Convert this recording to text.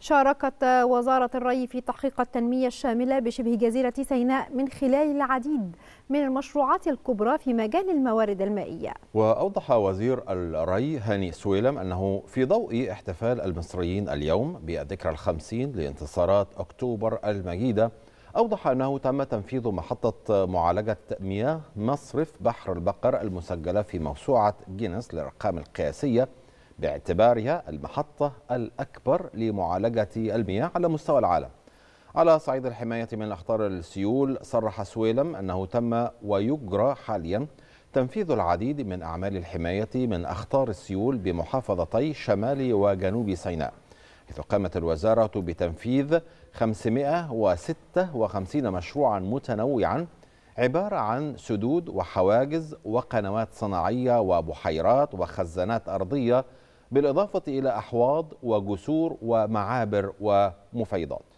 شاركت وزارة الري في تحقيق التنمية الشاملة بشبه جزيرة سيناء من خلال العديد من المشروعات الكبرى في مجال الموارد المائية وأوضح وزير الري هاني سويلم أنه في ضوء احتفال المصريين اليوم بالذكرى الخمسين لانتصارات أكتوبر المجيدة أوضح أنه تم تنفيذ محطة معالجة مياه مصرف بحر البقر المسجلة في موسوعة جينيس للأرقام القياسية باعتبارها المحطة الأكبر لمعالجة المياه على مستوى العالم على صعيد الحماية من أخطار السيول صرح سويلم أنه تم ويجرى حاليا تنفيذ العديد من أعمال الحماية من أخطار السيول بمحافظتي شمال وجنوب سيناء حيث قامت الوزارة بتنفيذ 556 مشروعا متنوعا عبارة عن سدود وحواجز وقنوات صناعية وبحيرات وخزانات أرضية بالإضافة إلى أحواض وجسور ومعابر ومفيضات